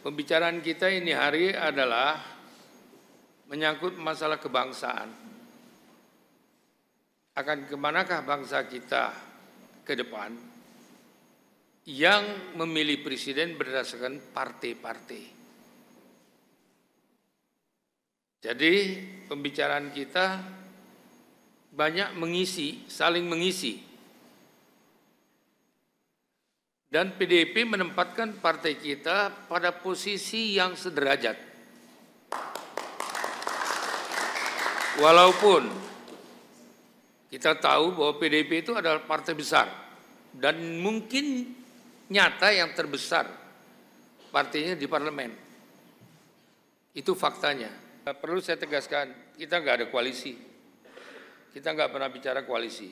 Pembicaraan kita ini hari adalah menyangkut masalah kebangsaan. Akan kemanakah bangsa kita ke depan yang memilih presiden berdasarkan partai-partai. Jadi pembicaraan kita banyak mengisi, saling mengisi dan PDIP menempatkan partai kita pada posisi yang sederajat. Walaupun kita tahu bahwa PDIP itu adalah partai besar dan mungkin nyata yang terbesar partainya di parlemen. Itu faktanya. Perlu saya tegaskan, kita nggak ada koalisi. Kita nggak pernah bicara koalisi.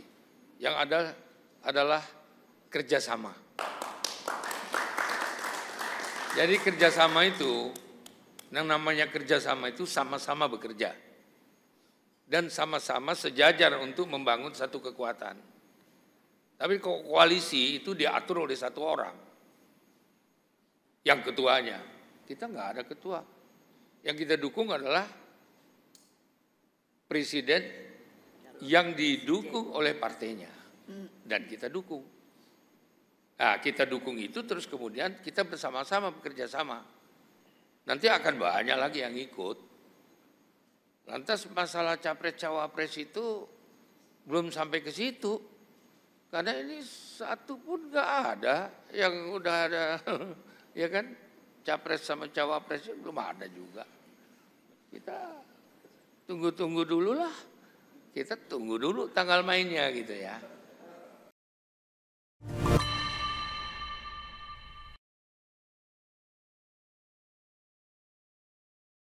Yang ada adalah kerjasama. Jadi kerjasama itu, yang namanya kerjasama itu sama-sama bekerja. Dan sama-sama sejajar untuk membangun satu kekuatan. Tapi koalisi itu diatur oleh satu orang. Yang ketuanya. Kita nggak ada ketua. Yang kita dukung adalah presiden yang didukung oleh partainya. Dan kita dukung. Nah, kita dukung itu terus kemudian kita bersama-sama bekerja sama. Nanti akan banyak lagi yang ikut. Lantas masalah capres-cawapres itu belum sampai ke situ. Karena ini satu pun nggak ada yang udah ada, ya kan? Capres sama cawapres belum ada juga. Kita tunggu-tunggu dulu lah. Kita tunggu dulu tanggal mainnya gitu ya.